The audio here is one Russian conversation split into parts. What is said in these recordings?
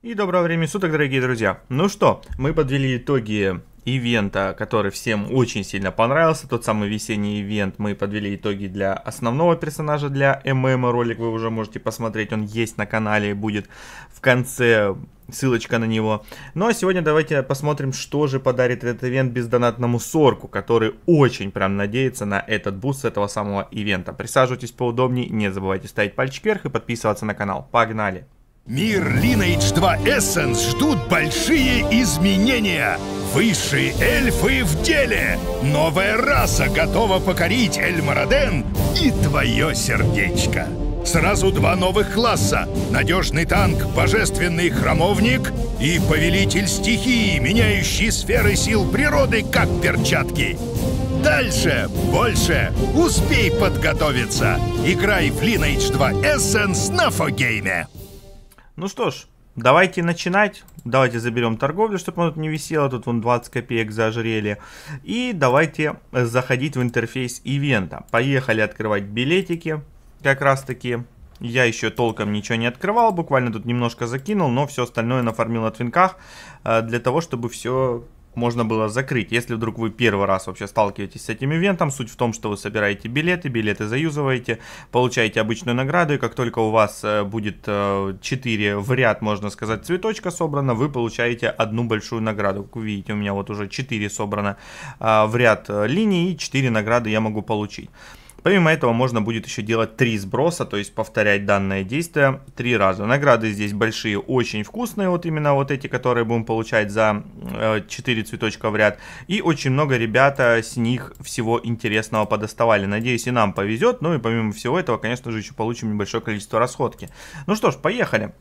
И доброго времени суток, дорогие друзья. Ну что, мы подвели итоги ивента, который всем очень сильно понравился. Тот самый весенний ивент. Мы подвели итоги для основного персонажа, для ММ. Ролик вы уже можете посмотреть. Он есть на канале, будет в конце ссылочка на него. Ну а сегодня давайте посмотрим, что же подарит этот ивент бездонатному Сорку, который очень прям надеется на этот буст с этого самого ивента. Присаживайтесь поудобнее, не забывайте ставить пальчик вверх и подписываться на канал. Погнали! Мир Lineage 2 Essence ждут большие изменения. Высшие эльфы в деле! Новая раса готова покорить Эльмараден и твое сердечко. Сразу два новых класса — надежный танк, божественный храмовник и повелитель стихии, меняющий сферы сил природы как перчатки. Дальше, больше, успей подготовиться. Играй в Lineage 2 Essence на Фогейме. Ну что ж, давайте начинать. Давайте заберем торговлю, чтобы она не висела Тут вон 20 копеек за И давайте заходить в интерфейс ивента. Поехали открывать билетики. Как раз таки я еще толком ничего не открывал. Буквально тут немножко закинул, но все остальное нафармил на твинках. Э, для того, чтобы все можно было закрыть. Если вдруг вы первый раз вообще сталкиваетесь с этим ивентом, суть в том, что вы собираете билеты, билеты заюзываете, получаете обычную награду, и как только у вас э, будет 4 э, в ряд, можно сказать, цветочка собрана, вы получаете одну большую награду. Как вы видите, у меня вот уже 4 собрано э, в ряд линий, и 4 награды я могу получить. Помимо этого можно будет еще делать три сброса, то есть повторять данное действие три раза. Награды здесь большие, очень вкусные, вот именно вот эти, которые будем получать за 4 э, цветочка в ряд. И очень много ребята с них всего интересного подоставали. Надеюсь и нам повезет, ну и помимо всего этого, конечно же, еще получим небольшое количество расходки. Ну что ж, поехали.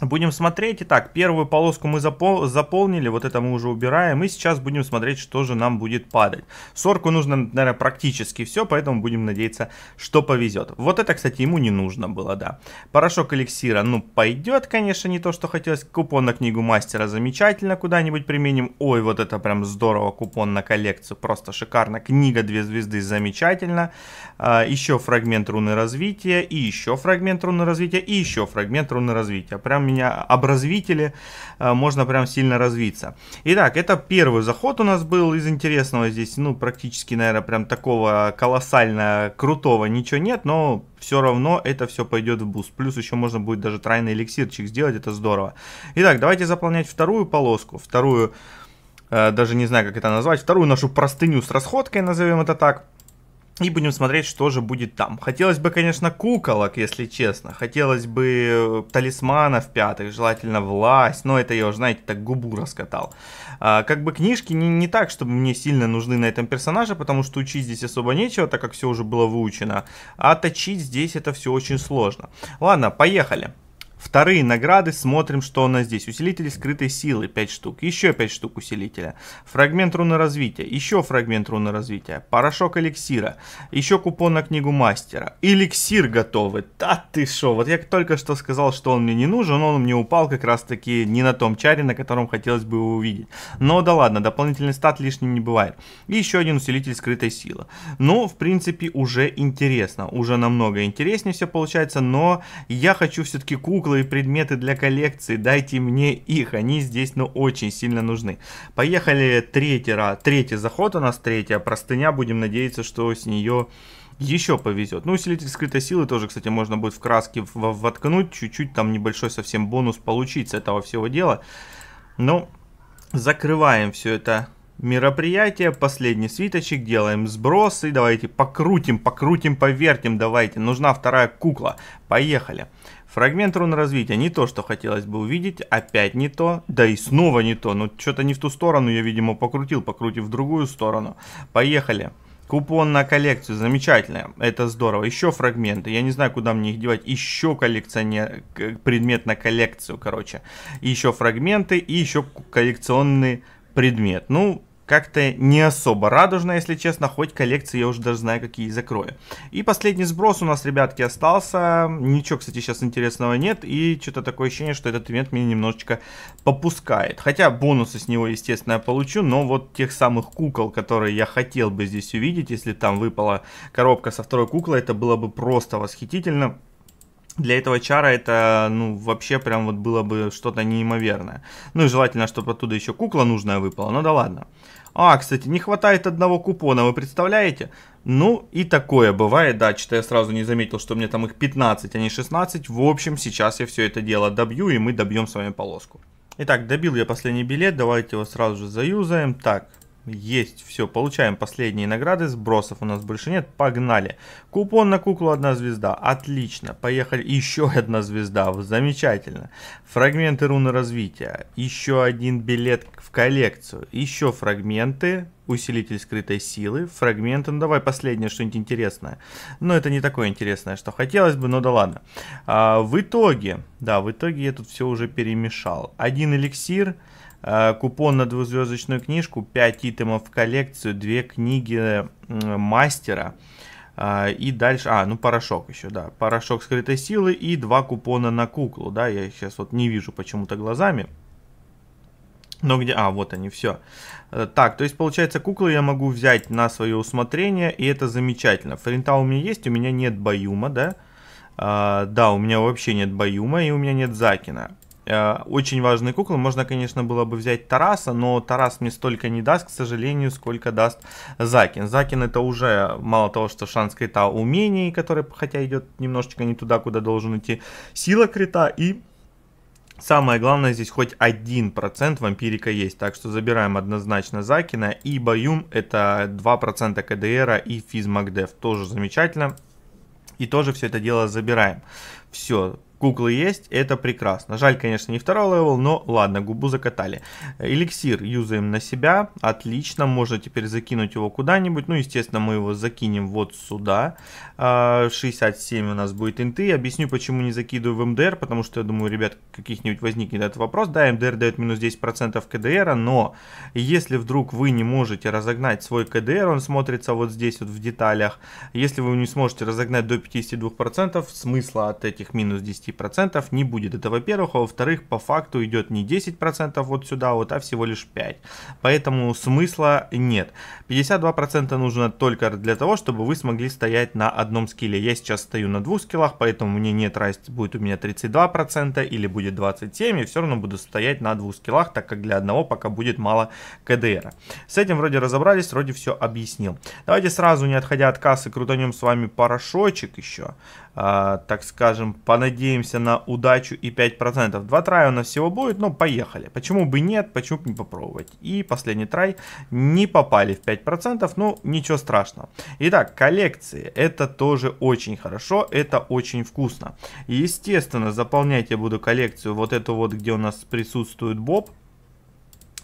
Будем смотреть. Итак, первую полоску мы запол заполнили, вот это мы уже убираем. И сейчас будем смотреть, что же нам будет падать. Сорку нужно, наверное, практически все, поэтому будем надеяться, что повезет. Вот это, кстати, ему не нужно было, да. Порошок эликсира, ну, пойдет, конечно, не то, что хотелось. Купон на книгу мастера замечательно, куда-нибудь применим. Ой, вот это прям здорово, купон на коллекцию, просто шикарно. Книга «Две звезды» замечательно. А, еще фрагмент руны развития, и еще фрагмент руны развития, и еще фрагмент руны развития. Прям меня образвители, э, можно прям сильно развиться. Итак, это первый заход у нас был из интересного здесь, ну, практически, наверное, прям такого колоссально крутого ничего нет, но все равно это все пойдет в буст. Плюс еще можно будет даже тройный эликсирчик сделать, это здорово. Итак, давайте заполнять вторую полоску, вторую, э, даже не знаю, как это назвать, вторую нашу простыню с расходкой, назовем это так. И будем смотреть, что же будет там. Хотелось бы, конечно, куколок, если честно. Хотелось бы э, талисманов пятых, желательно власть. Но это я уже, знаете, так губу раскатал. А, как бы книжки не, не так, чтобы мне сильно нужны на этом персонаже, потому что учить здесь особо нечего, так как все уже было выучено. А точить здесь это все очень сложно. Ладно, поехали. Вторые награды, смотрим, что у нас здесь. Усилители скрытой силы, 5 штук. Еще 5 штук усилителя. Фрагмент руны развития, еще фрагмент руны развития. Порошок эликсира, еще купон на книгу мастера. Эликсир готовы. Да ты шо, вот я только что сказал, что он мне не нужен, он мне упал как раз таки не на том чаре, на котором хотелось бы его увидеть. Но да ладно, дополнительный стат лишним не бывает. И еще один усилитель скрытой силы. Ну, в принципе, уже интересно. Уже намного интереснее все получается, но я хочу все-таки куклы и предметы для коллекции, дайте мне их, они здесь, ну, очень сильно нужны. Поехали, третий, раз, третий заход у нас, третья простыня, будем надеяться, что с нее еще повезет. Ну, усилитель скрытой силы тоже, кстати, можно будет в краске воткнуть, чуть-чуть там небольшой совсем бонус получить с этого всего дела. Ну, закрываем все это мероприятие, последний свиточек, делаем сбросы, давайте покрутим, покрутим, повертим, давайте, нужна вторая кукла, поехали. Фрагмент рун развития, не то, что хотелось бы увидеть, опять не то, да и снова не то, но ну, что-то не в ту сторону я, видимо, покрутил, покрутив в другую сторону, поехали. Купон на коллекцию, замечательная, это здорово. Еще фрагменты, я не знаю, куда мне их девать. Еще коллекционер, предмет на коллекцию, короче. Еще фрагменты и еще коллекционные предмет. Ну, как-то не особо радужно, если честно, хоть коллекции я уже даже знаю, какие закрою. И последний сброс у нас, ребятки, остался. Ничего, кстати, сейчас интересного нет, и что-то такое ощущение, что этот ивент меня немножечко попускает. Хотя бонусы с него, естественно, я получу, но вот тех самых кукол, которые я хотел бы здесь увидеть, если там выпала коробка со второй куклой, это было бы просто восхитительно для этого чара это, ну, вообще прям вот было бы что-то неимоверное. Ну и желательно, чтобы оттуда еще кукла нужная выпала, ну да ладно. А, кстати, не хватает одного купона, вы представляете? Ну и такое бывает, да, что-то я сразу не заметил, что мне там их 15, а не 16. В общем, сейчас я все это дело добью, и мы добьем с вами полоску. Итак, добил я последний билет, давайте его сразу же заюзаем. Так, есть, все, получаем последние награды, сбросов у нас больше нет, погнали. Купон на куклу одна звезда, отлично, поехали, еще одна звезда, замечательно. Фрагменты руны развития, еще один билет в коллекцию, еще фрагменты, усилитель скрытой силы, фрагменты, ну давай последнее что-нибудь интересное. Но ну, это не такое интересное, что хотелось бы, но да ладно. А, в итоге, да, в итоге я тут все уже перемешал. Один эликсир, эликсир Э, купон на двухзвездочную книжку, 5 итемов в коллекцию, 2 книги мастера. Э, и дальше, а, ну порошок еще, да, порошок скрытой силы и два купона на куклу, да, я их сейчас вот не вижу почему-то глазами. Но где, а, вот они, все. Э, так, то есть получается куклы я могу взять на свое усмотрение, и это замечательно. Фринта у меня есть, у меня нет Баюма, да, а, да, у меня вообще нет Баюма и у меня нет Закина. Э, очень важные куклы. Можно, конечно, было бы взять Тараса, но Тарас мне столько не даст, к сожалению, сколько даст Закин. Закин это уже, мало того, что шанс крита а умений, который, хотя идет немножечко не туда, куда должен идти, сила крита и Самое главное, здесь хоть один процент вампирика есть, так что забираем однозначно Закина. И Баюм это 2% КДР и Физмагдев, тоже замечательно. И тоже все это дело забираем. Все, куклы есть, это прекрасно. Жаль, конечно, не второй левел, но ладно, губу закатали. Эликсир юзаем на себя, отлично, можно теперь закинуть его куда-нибудь. Ну, естественно, мы его закинем вот сюда. 67 а, у нас будет инты. Объясню, почему не закидываю в МДР, потому что, я думаю, ребят, каких-нибудь возникнет этот вопрос. Да, МДР дает минус 10% КДР, но если вдруг вы не можете разогнать свой КДР, он смотрится вот здесь вот в деталях. Если вы не сможете разогнать до 52%, смысла от этих минус 10 10% не будет. Это во-первых. А во-вторых, по факту идет не 10% вот сюда вот, а всего лишь 5%. Поэтому смысла нет. 52% нужно только для того, чтобы вы смогли стоять на одном скилле. Я сейчас стою на двух скиллах, поэтому мне нет разницы, будет у меня 32% или будет 27%. И все равно буду стоять на двух скиллах, так как для одного пока будет мало КДР. С этим вроде разобрались, вроде все объяснил. Давайте сразу, не отходя от кассы, крутанем с вами порошочек еще. А, так скажем, понадеемся на удачу и 5%. Два трая у нас всего будет, но поехали. Почему бы нет, почему бы не попробовать. И последний трай не попали в 5%, ну ничего страшного. Итак, коллекции. Это тоже очень хорошо, это очень вкусно. Естественно, заполнять я буду коллекцию вот эту вот, где у нас присутствует боб.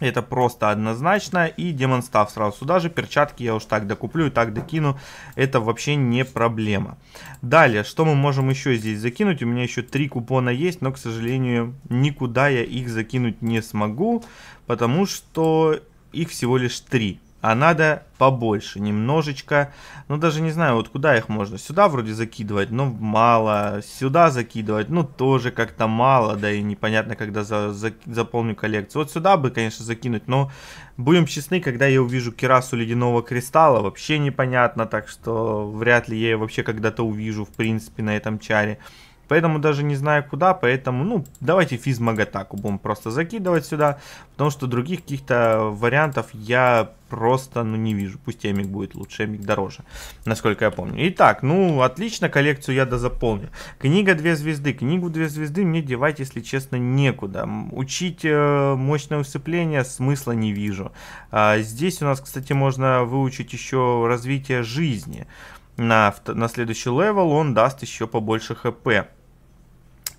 Это просто однозначно. И демон сразу сюда же. Перчатки я уж так докуплю и так докину. Это вообще не проблема. Далее, что мы можем еще здесь закинуть? У меня еще три купона есть, но, к сожалению, никуда я их закинуть не смогу. Потому что их всего лишь три а надо побольше, немножечко, ну даже не знаю, вот куда их можно, сюда вроде закидывать, но мало, сюда закидывать, ну тоже как-то мало, да и непонятно, когда за, за, заполню коллекцию, вот сюда бы, конечно, закинуть, но будем честны, когда я увижу кирасу ледяного кристалла, вообще непонятно, так что вряд ли я ее вообще когда-то увижу, в принципе, на этом чаре, Поэтому даже не знаю куда, поэтому, ну, давайте физмагатаку будем просто закидывать сюда, потому что других каких-то вариантов я просто, ну, не вижу. Пусть Эмик будет лучше, Эмик дороже, насколько я помню. Итак, ну, отлично, коллекцию я дозаполню. Книга «Две звезды». Книгу «Две звезды» мне девать, если честно, некуда. Учить э, мощное усыпление смысла не вижу. А, здесь у нас, кстати, можно выучить еще развитие жизни. На, на следующий левел он даст еще побольше хп.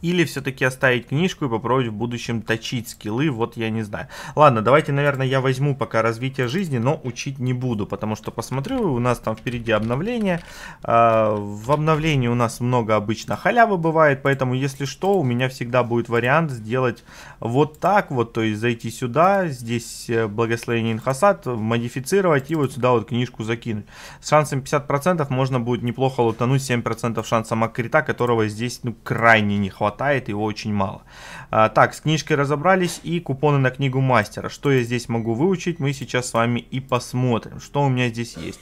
Или все-таки оставить книжку и попробовать в будущем точить скиллы, вот я не знаю. Ладно, давайте, наверное, я возьму пока развитие жизни, но учить не буду, потому что посмотрю, у нас там впереди обновление. А, в обновлении у нас много обычно халявы бывает, поэтому, если что, у меня всегда будет вариант сделать вот так вот, то есть зайти сюда, здесь э, благословение инхасад, модифицировать и вот сюда вот книжку закинуть. С шансом 50% можно будет неплохо лутануть 7% шанса макрита, которого здесь ну крайне не хватает хватает, его очень мало. А, так, с книжкой разобрались и купоны на книгу мастера. Что я здесь могу выучить, мы сейчас с вами и посмотрим, что у меня здесь есть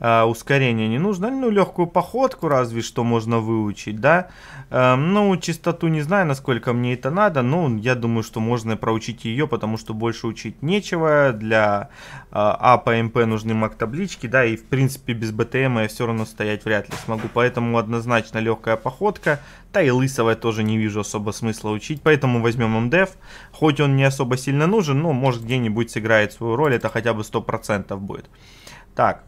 э, ускорение не нужно. Ну, легкую походку разве что можно выучить, да. Э, ну, чистоту не знаю, насколько мне это надо. Ну, я думаю, что можно проучить ее, потому что больше учить нечего. Для э, А по МП нужны маг-таблички, да, и в принципе без БТМ я все равно стоять вряд ли смогу. Поэтому однозначно легкая походка. Да и лысого тоже не вижу особо смысла учить, поэтому возьмем МДФ. Хоть он не особо сильно нужен, но может где-нибудь сыграет свою роль, это хотя бы 100% будет. Так,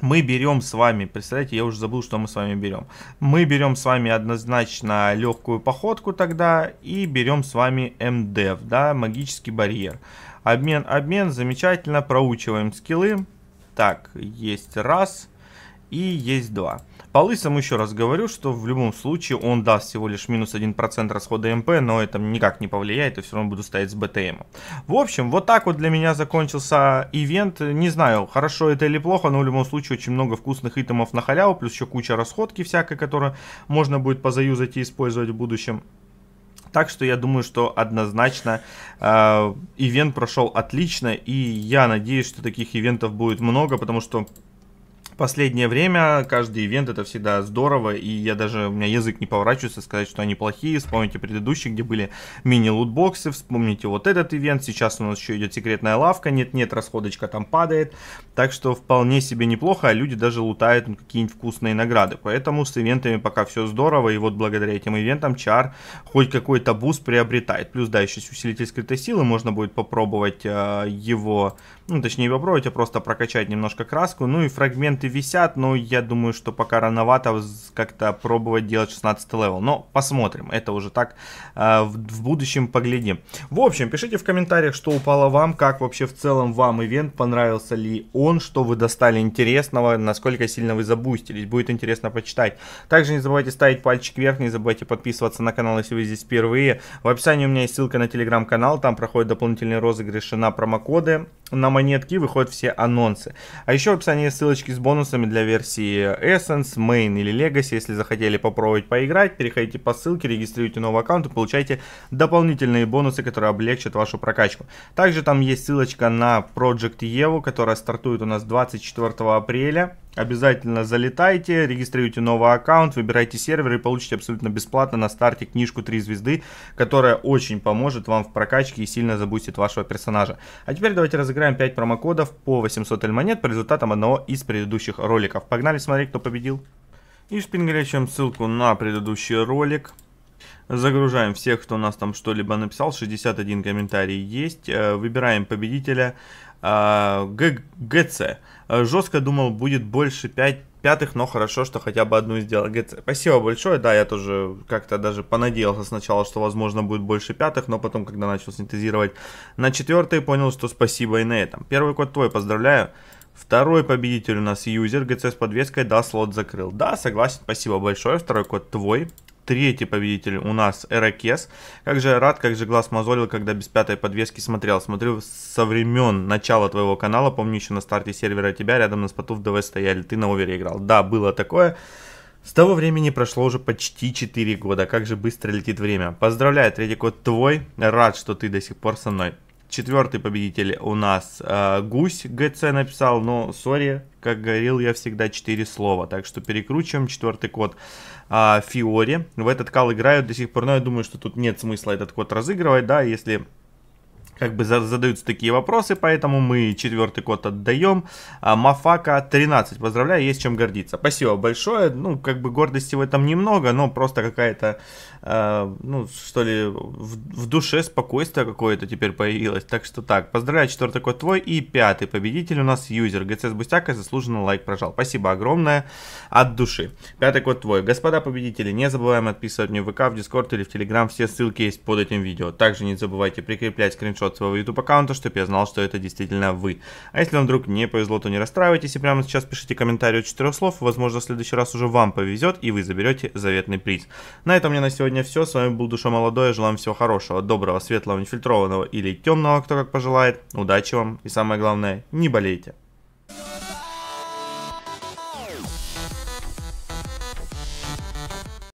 мы берем с вами, представляете, я уже забыл, что мы с вами берем. Мы берем с вами однозначно легкую походку тогда и берем с вами МДФ, да, магический барьер. Обмен, обмен, замечательно, проучиваем скиллы. Так, есть раз и есть два. По лысому еще раз говорю, что в любом случае он даст всего лишь минус 1% расхода МП, но это никак не повлияет, и все равно буду стоять с БТМ. В общем, вот так вот для меня закончился ивент. Не знаю, хорошо это или плохо, но в любом случае очень много вкусных итемов на халяву, плюс еще куча расходки всякой, которую можно будет позаюзать и использовать в будущем. Так что я думаю, что однозначно э, ивент прошел отлично, и я надеюсь, что таких ивентов будет много, потому что последнее время каждый ивент это всегда здорово, и я даже, у меня язык не поворачивается сказать, что они плохие. Вспомните предыдущие, где были мини-лутбоксы, вспомните вот этот ивент, сейчас у нас еще идет секретная лавка, нет-нет, расходочка там падает. Так что вполне себе неплохо, а люди даже лутают ну, какие-нибудь вкусные награды. Поэтому с ивентами пока все здорово, и вот благодаря этим ивентам Чар хоть какой-то буст приобретает. Плюс, да, еще усилитель скрытой силы, можно будет попробовать э, его, ну, точнее, попробовать, а просто прокачать немножко краску. Ну и фрагменты опыты висят, но я думаю, что пока рановато как-то пробовать делать 16 левел. Но посмотрим, это уже так э, в, в будущем поглядим. В общем, пишите в комментариях, что упало вам, как вообще в целом вам ивент, понравился ли он, что вы достали интересного, насколько сильно вы забустились. Будет интересно почитать. Также не забывайте ставить пальчик вверх, не забывайте подписываться на канал, если вы здесь впервые. В описании у меня есть ссылка на телеграм-канал, там проходят дополнительные розыгрыши на промокоды, на монетки, выходят все анонсы. А еще в описании ссылочки с бонусами бонусами для версии Essence, Main или Legacy. Если захотели попробовать поиграть, переходите по ссылке, регистрируйте новый аккаунт и получайте дополнительные бонусы, которые облегчат вашу прокачку. Также там есть ссылочка на Project Evo, которая стартует у нас 24 апреля. Обязательно залетайте, регистрируйте новый аккаунт, выбирайте сервер и получите абсолютно бесплатно на старте книжку 3 звезды, которая очень поможет вам в прокачке и сильно забустит вашего персонажа. А теперь давайте разыграем 5 промокодов по 800 эльмонет по результатам одного из предыдущих роликов. Погнали смотреть, кто победил. И шпингерячим ссылку на предыдущий ролик. Загружаем всех, кто у нас там что-либо написал. 61 комментарий есть. Э, выбираем победителя. А, ГЦ. А, жестко думал, будет больше 5 пятых, но хорошо, что хотя бы одну сделал. Говорит, спасибо большое, да, я тоже как-то даже понадеялся сначала, что возможно будет больше пятых, но потом, когда начал синтезировать на четвертый, понял, что спасибо и на этом. Первый код твой, поздравляю. Второй победитель у нас юзер, ГЦ с подвеской, да, слот закрыл. Да, согласен, спасибо большое, второй код твой третий победитель у нас Эракес. Как же рад, как же глаз мозолил, когда без пятой подвески смотрел. Смотрю со времен начала твоего канала, помню еще на старте сервера тебя, рядом на споту в ДВ стояли, ты на овере играл. Да, было такое. С того времени прошло уже почти 4 года, как же быстро летит время. Поздравляю, третий год твой, рад, что ты до сих пор со мной. Четвертый победитель у нас э, Гусь ГЦ написал, но сори, как говорил я всегда, четыре слова. Так что перекручиваем четвертый код э, Фиори. В этот кал играют до сих пор, но я думаю, что тут нет смысла этот код разыгрывать, да, если как бы задаются такие вопросы, поэтому мы четвертый код отдаем. А, Мафака 13, поздравляю, есть чем гордиться. Спасибо большое, ну, как бы гордости в этом немного, но просто какая-то, э, ну, что ли, в, в душе спокойствие какое-то теперь появилось. Так что так, поздравляю, четвертый код твой и пятый победитель у нас юзер ГЦ Бустяка, заслуженно лайк прожал. Спасибо огромное от души. Пятый код твой. Господа победители, не забываем отписывать мне в ВК, в Дискорд или в Телеграм, все ссылки есть под этим видео. Также не забывайте прикреплять скриншот скриншот своего YouTube аккаунта, чтобы я знал, что это действительно вы. А если вам вдруг не повезло, то не расстраивайтесь и прямо сейчас пишите комментарий от четырех слов. Возможно, в следующий раз уже вам повезет и вы заберете заветный приз. На этом у меня на сегодня все. С вами был Душа Молодой. Желаю вам всего хорошего, доброго, светлого, нефильтрованного или темного, кто как пожелает. Удачи вам и самое главное, не болейте.